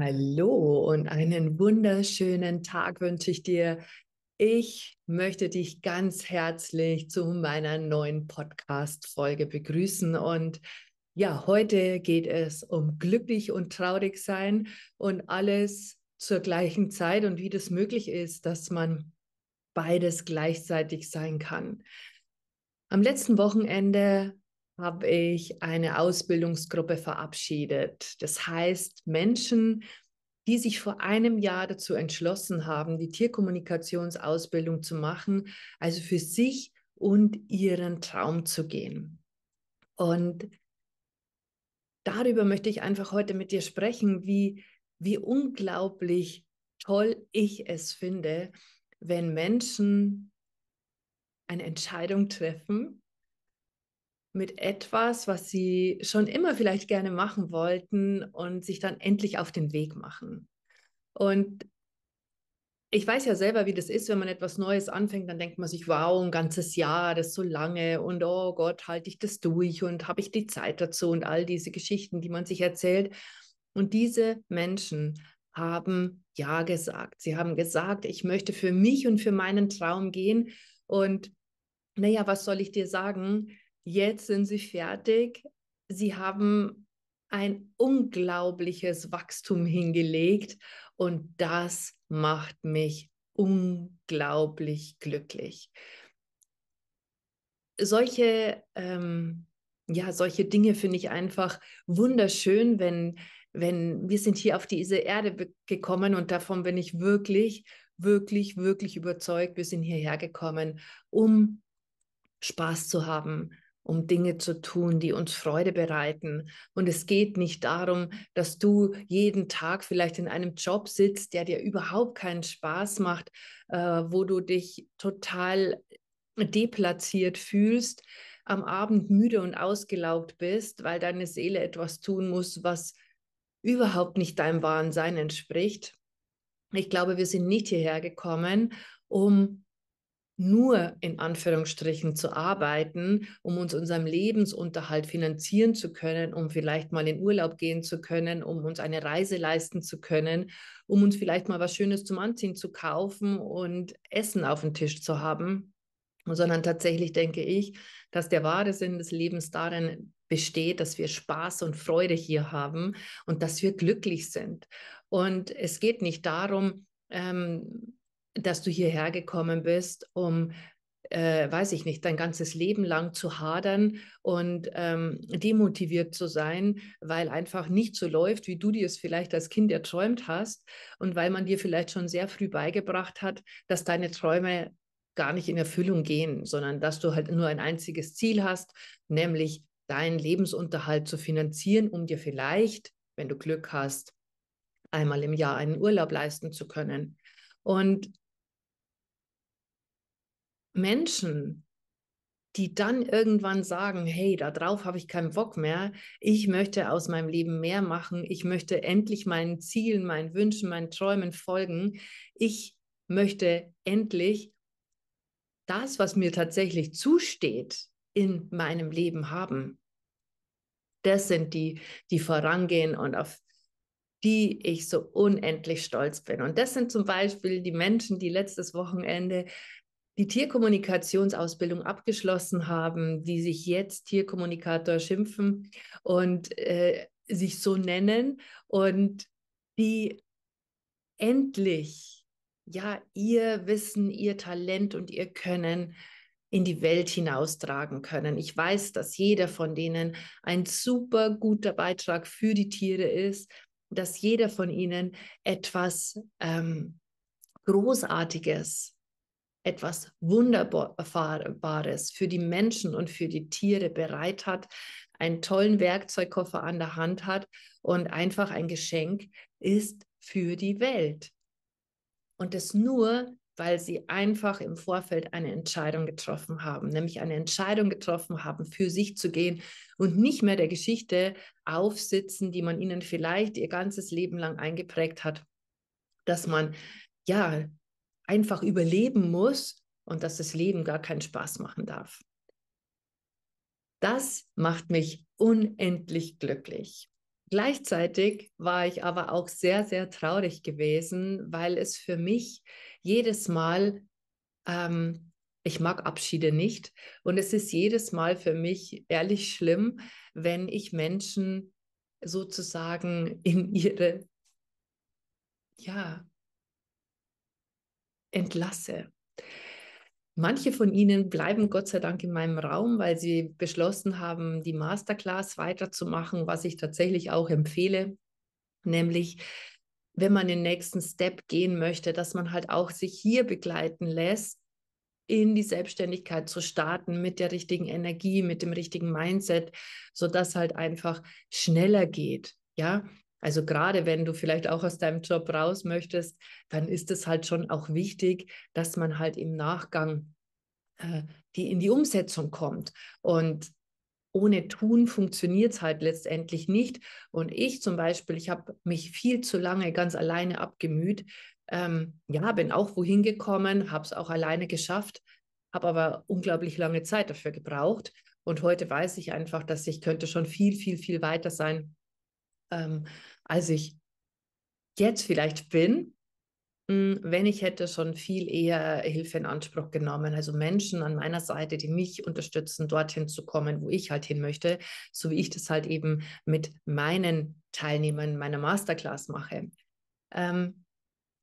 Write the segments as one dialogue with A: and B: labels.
A: Hallo und einen wunderschönen Tag wünsche ich dir. Ich möchte dich ganz herzlich zu meiner neuen Podcast-Folge begrüßen. Und ja, heute geht es um glücklich und traurig sein und alles zur gleichen Zeit und wie das möglich ist, dass man beides gleichzeitig sein kann. Am letzten Wochenende habe ich eine Ausbildungsgruppe verabschiedet. Das heißt, Menschen, die sich vor einem Jahr dazu entschlossen haben, die Tierkommunikationsausbildung zu machen, also für sich und ihren Traum zu gehen. Und darüber möchte ich einfach heute mit dir sprechen, wie, wie unglaublich toll ich es finde, wenn Menschen eine Entscheidung treffen mit etwas, was sie schon immer vielleicht gerne machen wollten und sich dann endlich auf den Weg machen. Und ich weiß ja selber, wie das ist, wenn man etwas Neues anfängt, dann denkt man sich, wow, ein ganzes Jahr, das ist so lange und oh Gott, halte ich das durch und habe ich die Zeit dazu und all diese Geschichten, die man sich erzählt. Und diese Menschen haben Ja gesagt. Sie haben gesagt, ich möchte für mich und für meinen Traum gehen. Und naja, was soll ich dir sagen? Jetzt sind sie fertig. Sie haben ein unglaubliches Wachstum hingelegt und das macht mich unglaublich glücklich. Solche, ähm, ja, solche Dinge finde ich einfach wunderschön, wenn, wenn wir sind hier auf diese Erde gekommen und davon bin ich wirklich, wirklich, wirklich überzeugt. Wir sind hierher gekommen, um Spaß zu haben, um Dinge zu tun, die uns Freude bereiten. Und es geht nicht darum, dass du jeden Tag vielleicht in einem Job sitzt, der dir überhaupt keinen Spaß macht, äh, wo du dich total deplatziert fühlst, am Abend müde und ausgelaugt bist, weil deine Seele etwas tun muss, was überhaupt nicht deinem wahren Sein entspricht. Ich glaube, wir sind nicht hierher gekommen, um nur in Anführungsstrichen zu arbeiten, um uns unserem Lebensunterhalt finanzieren zu können, um vielleicht mal in Urlaub gehen zu können, um uns eine Reise leisten zu können, um uns vielleicht mal was Schönes zum Anziehen zu kaufen und Essen auf dem Tisch zu haben, sondern tatsächlich denke ich, dass der wahre Sinn des Lebens darin besteht, dass wir Spaß und Freude hier haben und dass wir glücklich sind. Und es geht nicht darum, ähm, dass du hierher gekommen bist, um äh, weiß ich nicht, dein ganzes Leben lang zu hadern und ähm, demotiviert zu sein, weil einfach nicht so läuft, wie du dir es vielleicht als Kind erträumt hast und weil man dir vielleicht schon sehr früh beigebracht hat, dass deine Träume gar nicht in Erfüllung gehen, sondern dass du halt nur ein einziges Ziel hast, nämlich deinen Lebensunterhalt zu finanzieren, um dir vielleicht, wenn du Glück hast, einmal im Jahr einen Urlaub leisten zu können. Und Menschen, die dann irgendwann sagen, hey, da drauf habe ich keinen Bock mehr, ich möchte aus meinem Leben mehr machen, ich möchte endlich meinen Zielen, meinen Wünschen, meinen Träumen folgen, ich möchte endlich das, was mir tatsächlich zusteht, in meinem Leben haben. Das sind die, die vorangehen und auf die ich so unendlich stolz bin. Und das sind zum Beispiel die Menschen, die letztes Wochenende die Tierkommunikationsausbildung abgeschlossen haben, die sich jetzt Tierkommunikator schimpfen und äh, sich so nennen und die endlich ja ihr Wissen, ihr Talent und ihr Können in die Welt hinaustragen können. Ich weiß, dass jeder von denen ein super guter Beitrag für die Tiere ist, dass jeder von ihnen etwas ähm, Großartiges etwas Wunderbares für die Menschen und für die Tiere bereit hat, einen tollen Werkzeugkoffer an der Hand hat und einfach ein Geschenk ist für die Welt. Und das nur, weil sie einfach im Vorfeld eine Entscheidung getroffen haben, nämlich eine Entscheidung getroffen haben, für sich zu gehen und nicht mehr der Geschichte aufsitzen, die man ihnen vielleicht ihr ganzes Leben lang eingeprägt hat, dass man ja einfach überleben muss und dass das Leben gar keinen Spaß machen darf. Das macht mich unendlich glücklich. Gleichzeitig war ich aber auch sehr, sehr traurig gewesen, weil es für mich jedes Mal, ähm, ich mag Abschiede nicht, und es ist jedes Mal für mich ehrlich schlimm, wenn ich Menschen sozusagen in ihre, ja, entlasse. Manche von ihnen bleiben Gott sei Dank in meinem Raum, weil sie beschlossen haben, die Masterclass weiterzumachen, was ich tatsächlich auch empfehle, nämlich wenn man den nächsten Step gehen möchte, dass man halt auch sich hier begleiten lässt, in die Selbstständigkeit zu starten mit der richtigen Energie, mit dem richtigen Mindset, sodass halt einfach schneller geht. Ja, also gerade wenn du vielleicht auch aus deinem Job raus möchtest, dann ist es halt schon auch wichtig, dass man halt im Nachgang äh, die in die Umsetzung kommt. Und ohne Tun funktioniert es halt letztendlich nicht. Und ich zum Beispiel, ich habe mich viel zu lange ganz alleine abgemüht. Ähm, ja, bin auch wohin gekommen, habe es auch alleine geschafft, habe aber unglaublich lange Zeit dafür gebraucht. Und heute weiß ich einfach, dass ich könnte schon viel, viel, viel weiter sein, ähm, als ich jetzt vielleicht bin, hm, wenn ich hätte schon viel eher Hilfe in Anspruch genommen. Also Menschen an meiner Seite, die mich unterstützen, dorthin zu kommen, wo ich halt hin möchte, so wie ich das halt eben mit meinen Teilnehmern meiner Masterclass mache. Ähm,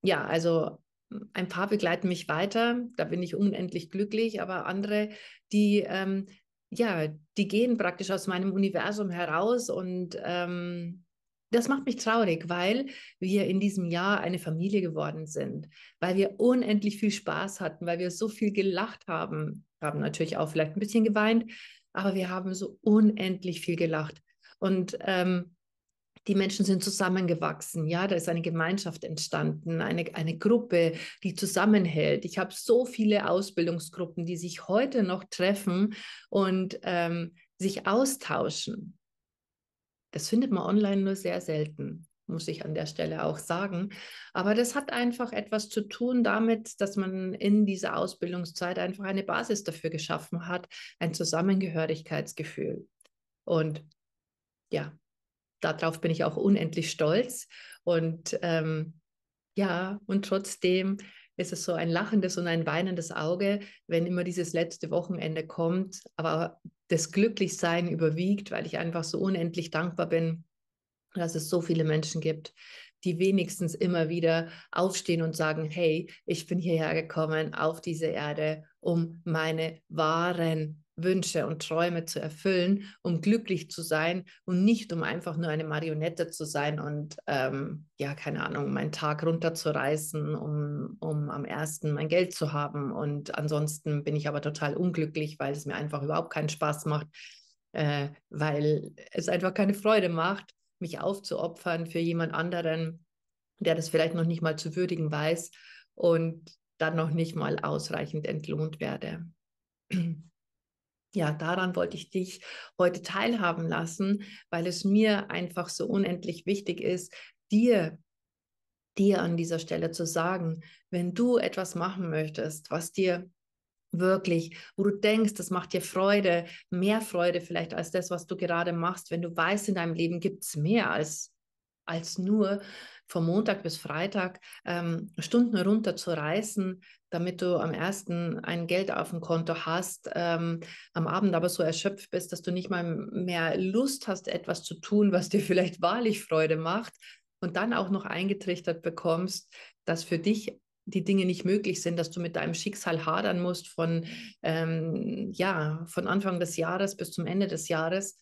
A: ja, also ein paar begleiten mich weiter, da bin ich unendlich glücklich, aber andere, die, ähm, ja, die gehen praktisch aus meinem Universum heraus und ähm, das macht mich traurig, weil wir in diesem Jahr eine Familie geworden sind, weil wir unendlich viel Spaß hatten, weil wir so viel gelacht haben, Wir haben natürlich auch vielleicht ein bisschen geweint, aber wir haben so unendlich viel gelacht. Und ähm, die Menschen sind zusammengewachsen, ja, da ist eine Gemeinschaft entstanden, eine, eine Gruppe, die zusammenhält. Ich habe so viele Ausbildungsgruppen, die sich heute noch treffen und ähm, sich austauschen. Das findet man online nur sehr selten, muss ich an der Stelle auch sagen. Aber das hat einfach etwas zu tun damit, dass man in dieser Ausbildungszeit einfach eine Basis dafür geschaffen hat, ein Zusammengehörigkeitsgefühl. Und ja, darauf bin ich auch unendlich stolz. Und ähm, ja, und trotzdem ist es so ein lachendes und ein weinendes Auge, wenn immer dieses letzte Wochenende kommt, aber das Glücklichsein überwiegt, weil ich einfach so unendlich dankbar bin, dass es so viele Menschen gibt, die wenigstens immer wieder aufstehen und sagen, hey, ich bin hierher gekommen auf diese Erde, um meine wahren Wünsche und Träume zu erfüllen, um glücklich zu sein und nicht um einfach nur eine Marionette zu sein und ähm, ja, keine Ahnung, meinen Tag runterzureißen, um, um am ersten mein Geld zu haben. Und ansonsten bin ich aber total unglücklich, weil es mir einfach überhaupt keinen Spaß macht, äh, weil es einfach keine Freude macht, mich aufzuopfern für jemand anderen, der das vielleicht noch nicht mal zu würdigen weiß und dann noch nicht mal ausreichend entlohnt werde ja, daran wollte ich dich heute teilhaben lassen, weil es mir einfach so unendlich wichtig ist, dir dir an dieser Stelle zu sagen, wenn du etwas machen möchtest, was dir wirklich, wo du denkst, das macht dir Freude, mehr Freude vielleicht als das, was du gerade machst, wenn du weißt, in deinem Leben gibt es mehr als, als nur vom Montag bis Freitag ähm, Stunden runterzureißen, damit du am ersten ein Geld auf dem Konto hast, ähm, am Abend aber so erschöpft bist, dass du nicht mal mehr Lust hast, etwas zu tun, was dir vielleicht wahrlich Freude macht und dann auch noch eingetrichtert bekommst, dass für dich die Dinge nicht möglich sind, dass du mit deinem Schicksal hadern musst von ähm, ja von Anfang des Jahres bis zum Ende des Jahres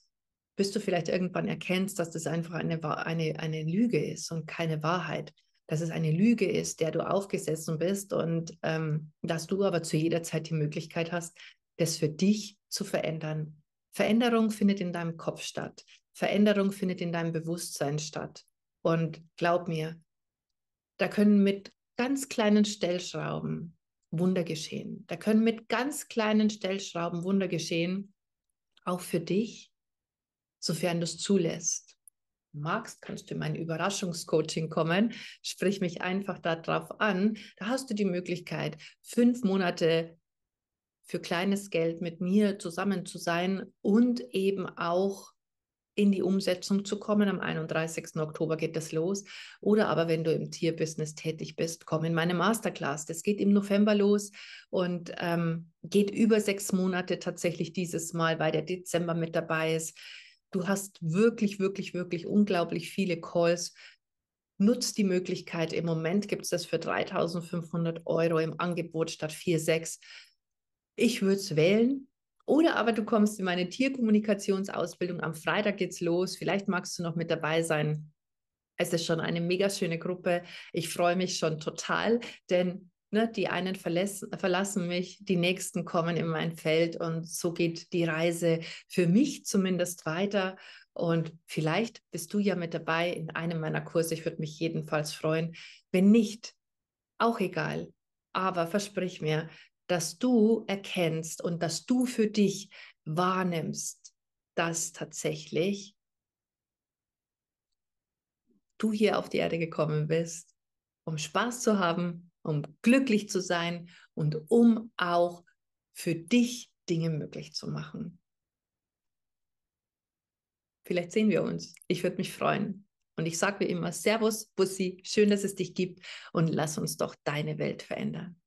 A: bis du vielleicht irgendwann erkennst, dass das einfach eine, eine, eine Lüge ist und keine Wahrheit. Dass es eine Lüge ist, der du aufgesessen bist und ähm, dass du aber zu jeder Zeit die Möglichkeit hast, das für dich zu verändern. Veränderung findet in deinem Kopf statt. Veränderung findet in deinem Bewusstsein statt. Und glaub mir, da können mit ganz kleinen Stellschrauben Wunder geschehen. Da können mit ganz kleinen Stellschrauben Wunder geschehen, auch für dich, sofern du es zulässt. Magst, kannst du in mein Überraschungscoaching kommen. Sprich mich einfach darauf an. Da hast du die Möglichkeit, fünf Monate für kleines Geld mit mir zusammen zu sein und eben auch in die Umsetzung zu kommen. Am 31. Oktober geht das los. Oder aber wenn du im Tierbusiness tätig bist, komm in meine Masterclass. Das geht im November los und ähm, geht über sechs Monate tatsächlich dieses Mal, weil der Dezember mit dabei ist. Du hast wirklich, wirklich, wirklich unglaublich viele Calls. Nutzt die Möglichkeit. Im Moment gibt es das für 3500 Euro im Angebot statt 4,6. Ich würde es wählen. Oder aber du kommst in meine Tierkommunikationsausbildung. Am Freitag geht's los. Vielleicht magst du noch mit dabei sein. Es ist schon eine mega schöne Gruppe. Ich freue mich schon total, denn Ne, die einen verlassen, verlassen mich, die nächsten kommen in mein Feld und so geht die Reise für mich zumindest weiter. Und vielleicht bist du ja mit dabei in einem meiner Kurse. Ich würde mich jedenfalls freuen. Wenn nicht, auch egal. Aber versprich mir, dass du erkennst und dass du für dich wahrnimmst, dass tatsächlich du hier auf die Erde gekommen bist, um Spaß zu haben, um glücklich zu sein und um auch für dich Dinge möglich zu machen. Vielleicht sehen wir uns. Ich würde mich freuen. Und ich sage wie immer, Servus, Bussi, schön, dass es dich gibt und lass uns doch deine Welt verändern.